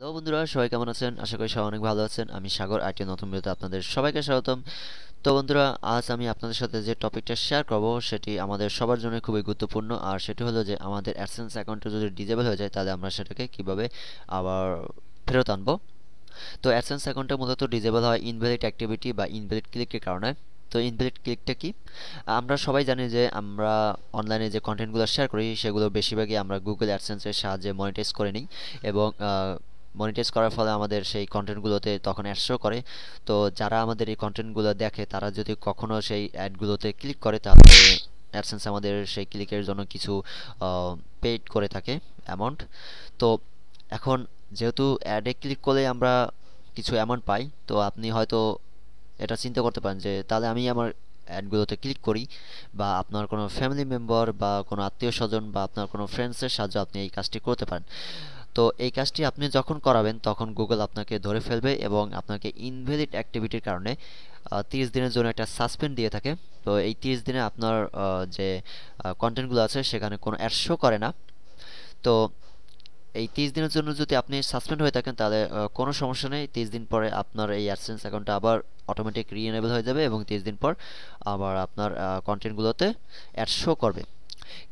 hello বন্ধুরা সবাই কেমন আছেন আশা করি সবাই অনেক ভালো আছেন আমি সাগর আইটি নতুন ভিডিওতে আপনাদের সবাইকে স্বাগতম তো বন্ধুরা আজ আমি আপনাদের সাথে যে টপিকটা শেয়ার করব সেটি আমাদের সবার জন্য খুবই গুরুত্বপূর্ণ আর সেটি হলো যে আমাদের অ্যাডসেন্স অ্যাকাউন্টটা যদি ডিজেবল হয়ে যায় তাহলে আমরা সেটাকে কিভাবে আবার ফেরত আনবো তো অ্যাডসেন্স অ্যাকাউন্টটা মূলত ডিজেবল হয় ইনভ্যালিড অ্যাক্টিভিটি বা ইনভ্যালিড ক্লিকের কারণে তো ইনভ্যালিড ক্লিকটা কি আমরা সবাই জানি যে আমরা অনলাইনে যে কন্টেন্টগুলো শেয়ার করি সেগুলো বেশিরভাগই আমরা গুগল অ্যাডসেন্সের সাহায্যে মনিটাইজ করে নিই এবং মনিটাইজ করার ফলে আমাদের সেই কন্টেন্টগুলোতে তখন অ্যাড করে তো যারা আমাদের এই কন্টেন্টগুলো দেখে তারা যদি কখনও সেই অ্যাডগুলোতে ক্লিক করে তাহলে অ্যাডসেন্স আমাদের সেই ক্লিকের জন্য কিছু পেইড করে থাকে অ্যামাউন্ট তো এখন যেহেতু অ্যাডে ক্লিক করলে আমরা কিছু অ্যামাউন্ট পাই তো আপনি হয়তো এটা চিন্তা করতে পারেন যে তাহলে আমি আমার অ্যাডগুলোতে ক্লিক করি বা আপনার কোনো ফ্যামিলি মেম্বার বা কোনো আত্মীয় স্বজন বা আপনার কোনো ফ্রেন্ডসের সাহায্যে আপনি এই কাজটি করতে পারেন তো এই কাজটি আপনি যখন করাবেন তখন গুগল আপনাকে ধরে ফেলবে এবং আপনাকে ইনভ্যালিড অ্যাক্টিভিটির কারণে তিরিশ দিনের জন্য একটা সাসপেন্ড দিয়ে থাকে তো এই তিরিশ দিনে আপনার যে কন্টেন্টগুলো আছে সেখানে কোনো অ্যাড শো করে না তো এই তিরিশ দিনের জন্য যদি আপনি সাসপেন্ড হয়ে থাকেন তাহলে কোনো সমস্যা নেই তিরিশ দিন পরে আপনার এই অ্যাডসেন্স অ্যাকাউন্টটা আবার অটোমেটিক রিএনেবল হয়ে যাবে এবং তিরিশ দিন পর আবার আপনার কন্টেন্টগুলোতে অ্যাড শো করবে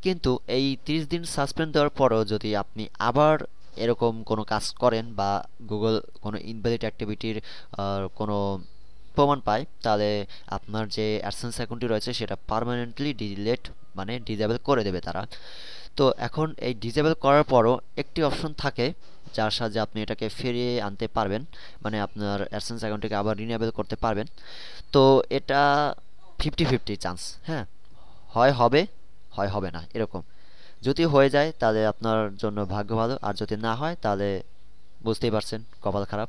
কিন্তু এই তিরিশ দিন সাসপেন্ড দেওয়ার পরেও যদি আপনি আবার এরকম কোনো কাজ করেন বা গুগল কোনো ইনভ্যালিড অ্যাক্টিভিটির কোনো প্রমাণ পায় তাহলে আপনার যে অ্যাডসেন্স অ্যাকাউন্টটি রয়েছে সেটা পারমানেন্টলি ডিলেট মানে ডিজেবল করে দেবে তারা তো এখন এই ডিজেবল করার পরও একটি অপশন থাকে যার সাহায্যে আপনি এটাকে ফিরিয়ে আনতে পারবেন মানে আপনার অ্যাডসেন্স অ্যাকাউন্টটিকে আবার রিনিউয়েবল করতে পারবেন তো এটা ফিফটি ফিফটি চান্স হ্যাঁ হয় হবে হয় হবে না এরকম যদি হয়ে যায় তাহলে আপনার জন্য ভাগ্য ভালো আর যদি না হয় তাহলে বুঝতেই পারছেন কপাল খারাপ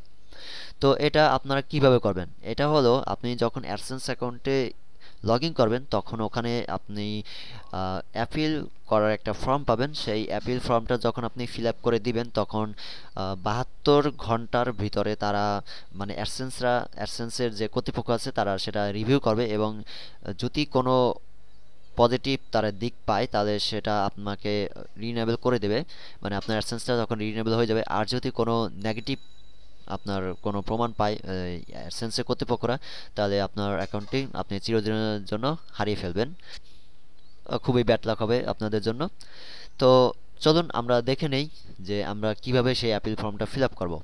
তো এটা আপনারা কিভাবে করবেন এটা হলো আপনি যখন অ্যাডসেন্স অ্যাকাউন্টে লগ ইন করবেন তখন ওখানে আপনি অ্যাপিল করার একটা ফর্ম পাবেন সেই অ্যাপিল ফর্মটা যখন আপনি ফিল আপ করে দিবেন তখন বাহাত্তর ঘন্টার ভিতরে তারা মানে অ্যাডসেন্সরা অ্যাডসেন্সের যে কর্তৃপক্ষ আছে তারা সেটা রিভিউ করবে এবং যদি কোনো পজিটিভ তারা দিক পায় তাহলে সেটা আপনাকে রিনেবল করে দেবে মানে আপনার অ্যাডসেন্সটা যখন রিনেবল হয়ে যাবে আর যদি কোনো নেগেটিভ আপনার কোনো প্রমাণ পায় অ্যাডসেন্সের কর্তৃপক্ষরা তাহলে আপনার অ্যাকাউন্টটি আপনি চিরদিনের জন্য হারিয়ে ফেলবেন খুবই ব্যাড লাক হবে আপনাদের জন্য তো চলুন আমরা দেখে নেই যে আমরা কিভাবে সেই অ্যাপিল ফর্মটা ফিল আপ করবো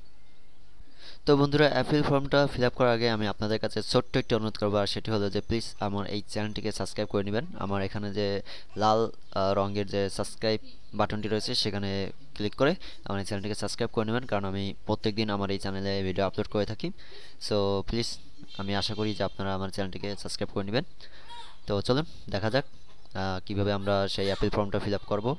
তো বন্ধুরা অ্যাপিল ফর্মটা ফিল আপ করার আগে আমি আপনাদের কাছে ছোট্ট একটি অনুরোধ করবো আর সেটি হলো যে প্লিজ আমার এই চ্যানেলটিকে সাবস্ক্রাইব করে নেবেন আমার এখানে যে লাল রঙের যে সাবস্ক্রাইব বাটনটি রয়েছে সেখানে ক্লিক করে আমার এই চ্যানেলটিকে সাবস্ক্রাইব করে নেবেন কারণ আমি প্রত্যেক দিন আমার এই চ্যানেলে ভিডিও আপলোড করে থাকি সো প্লিজ আমি আশা করি যে আপনারা আমার চ্যানেলটিকে সাবস্ক্রাইব করে নেবেন তো চলুন দেখা যাক কিভাবে আমরা সেই অ্যাপিল ফর্মটা ফিল আপ করবো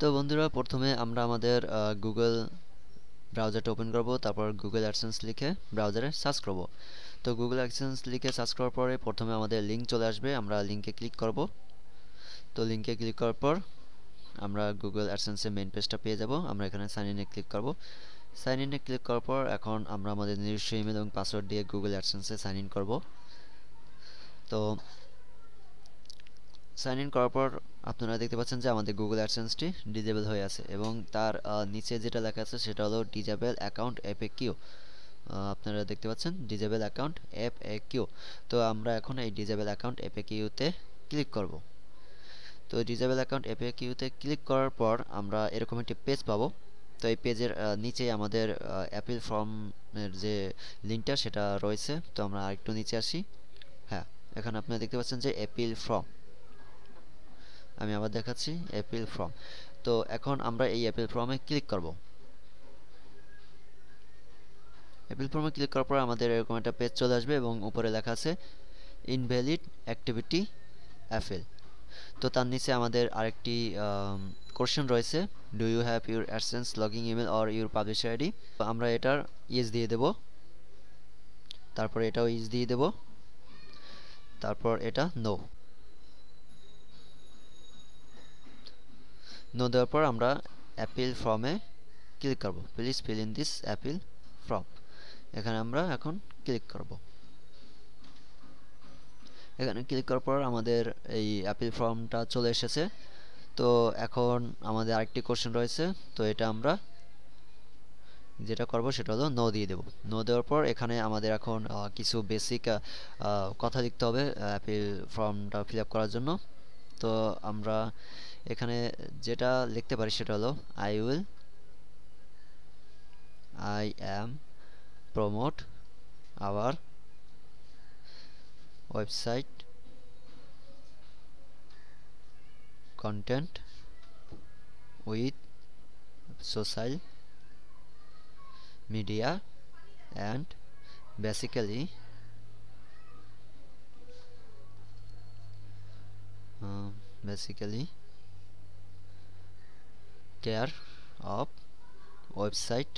তো বন্ধুরা প্রথমে আমরা আমাদের গুগল ব্রাউজারটা ওপেন করব তারপর গুগল অ্যাডসেন্স লিখে ব্রাউজারে সার্চ করব তো গুগল অ্যাডসেন্স লিখে সার্চ করার পরে প্রথমে আমাদের লিঙ্ক চলে আসবে আমরা লিঙ্কে ক্লিক করব তো লিঙ্কে ক্লিক করার পর আমরা গুগল অ্যাডসেন্সের মেন পেজটা পেয়ে যাব আমরা এখানে সাইন ইনে ক্লিক করব সাইন ইনে ক্লিক করার পর এখন আমরা আমাদের নিজস্ব ইমেল এবং পাসওয়ার্ড দিয়ে গুগল অ্যাডসেন্সে সাইন ইন করব তো সাইন ইন করার পর আপনারা দেখতে পাচ্ছেন যে আমাদের গুগল অ্যাডসেন্সটি ডিজেবল হয়ে আছে এবং তার নিচে যেটা লেখা আছে সেটা হলো disable account app A Q আপনারা দেখতে পাচ্ছেন disable account app A Q তো আমরা এখন এই ডিজেবল অ্যাকাউন্ট অ্যাপ এ কিউতে ক্লিক করব তো ডিজেবল অ্যাকাউন্ট অ্যাপ এ কিউতে ক্লিক করার পর আমরা এরকম একটি পেজ পাবো তো এই পেজের নিচে আমাদের অ্যাপিল ফর্মের যে লিঙ্কটা সেটা রয়েছে তো আমরা আরেকটু নিচে আসি হ্যাঁ এখানে আপনারা দেখতে পাচ্ছেন যে অ্যাপেল ফর্ম আমি আবার দেখাচ্ছি অ্যাপিল ফর্ম তো এখন আমরা এই অ্যাপিল ফর্মে ক্লিক করব অ্যাপিল ফর্মে ক্লিক করার পর আমাদের এরকম একটা পেজ চলে আসবে এবং উপরে লেখা আছে ইনভ্যালিড অ্যাক্টিভিটি অ্যাপেল তো তার নিচে আমাদের আরেকটি কোশ্চেন রয়েছে do you have your AdSense login email or your publisher ID আমরা এটার ইজ দিয়ে দেব তারপর এটাও ইজ দিয়ে দেব তারপর এটা নো নো দেওয়ার পর আমরা অ্যাপিল ফর্মে ক্লিক করব please fill in this appeal form এখানে আমরা এখন ক্লিক করব এখানে ক্লিক করার পর আমাদের এই অ্যাপিল ফর্মটা চলে এসেছে তো এখন আমাদের আরেকটি কোশ্চেন রয়েছে তো এটা আমরা যেটা করব সেটা হলো নো দিয়ে দেব নো দেওয়ার পর এখানে আমাদের এখন কিছু বেসিক কথা লিখতে হবে অ্যাপিল ফর্মটা ফিল আপ করার জন্য তো আমরা এখানে যেটা লিখতে পারি সেটা হলো I will I am promote our website content with social media and basically basically care of website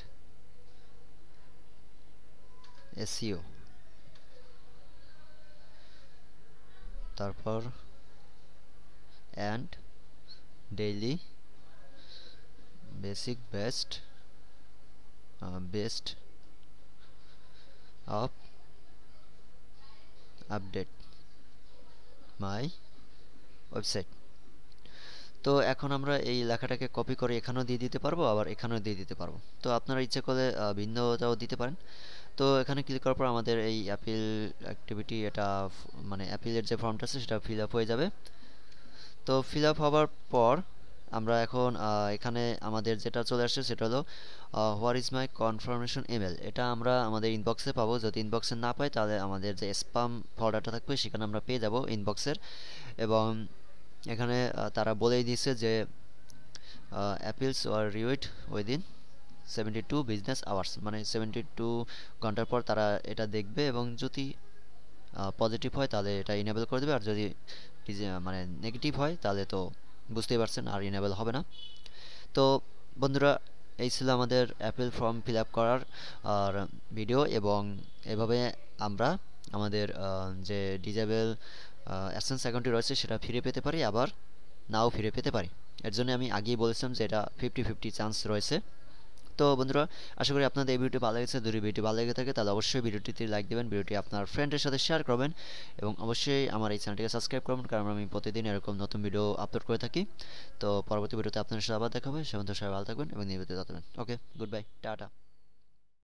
SEO তারপর and daily basic best uh, best of update my website তো এখন আমরা এই লেখাটাকে কপি করে এখানেও দিয়ে দিতে পারবো আবার এখানেও দিয়ে দিতে পারবো তো আপনারা ইচ্ছে করলে ভিন্নটাও দিতে পারেন তো এখানে ক্লিক করার পর আমাদের এই অ্যাপিল অ্যাক্টিভিটি এটা মানে অ্যাপিলের যে ফর্মটা আছে সেটা ফিল আপ হয়ে যাবে তো ফিল আপ হওয়ার পর আমরা এখন এখানে আমাদের যেটা চলে আসছে সেটা হলো where is my confirmation email এটা আমরা আমাদের ইনবক্সে পাবো যদি ইনবক্সে না পাই তাহলে আমাদের যে স্পাম ফর্ডারটা থাকবে সেখানে আমরা পেয়ে যাব ইনবক্সের এবং এখানে তারা বলেই দিয়েছে যে appeals are reviewed within seventy two business hours মানে সেভেন্টি টু ঘন্টার পর তারা এটা দেখবে এবং যদি পজিটিভ হয় তাহলে এটা ইনেবল করে দেবে আর যদি মানে নেগেটিভ হয় তাহলে তো বুঝতেই পারছেন আর ইনেবল হবে না তো বন্ধুরা এই ছিল আমাদের অ্যাপেল ফর্ম ফিল আপ করার আর ভিডিও এবং এভাবে আমরা আমাদের যে ডিজেবল অ্যাসেন্স অ্যাকাউন্টটি রয়েছে সেটা ফিরে পেতে পারি আবার নাও ফিরে পেতে পারি এর জন্য আমি আগেই বলেছিলাম যে এটা ফিফটি ফিফটি চান্স রয়েছে তো বন্ধুরা আশা করি আপনাদের এই ভিডিওটি ভালো লেগেছে দুটি ভিডিও ভালো লেগে থাকে তাহলে অবশ্যই ভিডিওটিতে লাইক দেবেন ভিডিওটি আপনার ফ্রেন্ডের সাথে শেয়ার করবেন এবং অবশ্যই আমার এই চ্যানেলটিকে সাবস্ক্রাইব করবেন কারণ আমি প্রতিদিন এরকম নতুন ভিডিও আপলোড করে থাকি তো পরবর্তী ভিডিওতে আপনার সাথে আবার দেখা হবে সেবন্ধ সবাই ভালো থাকবেন এবং নিয়মিত থাকবেন ওকে গুড বাই টাটা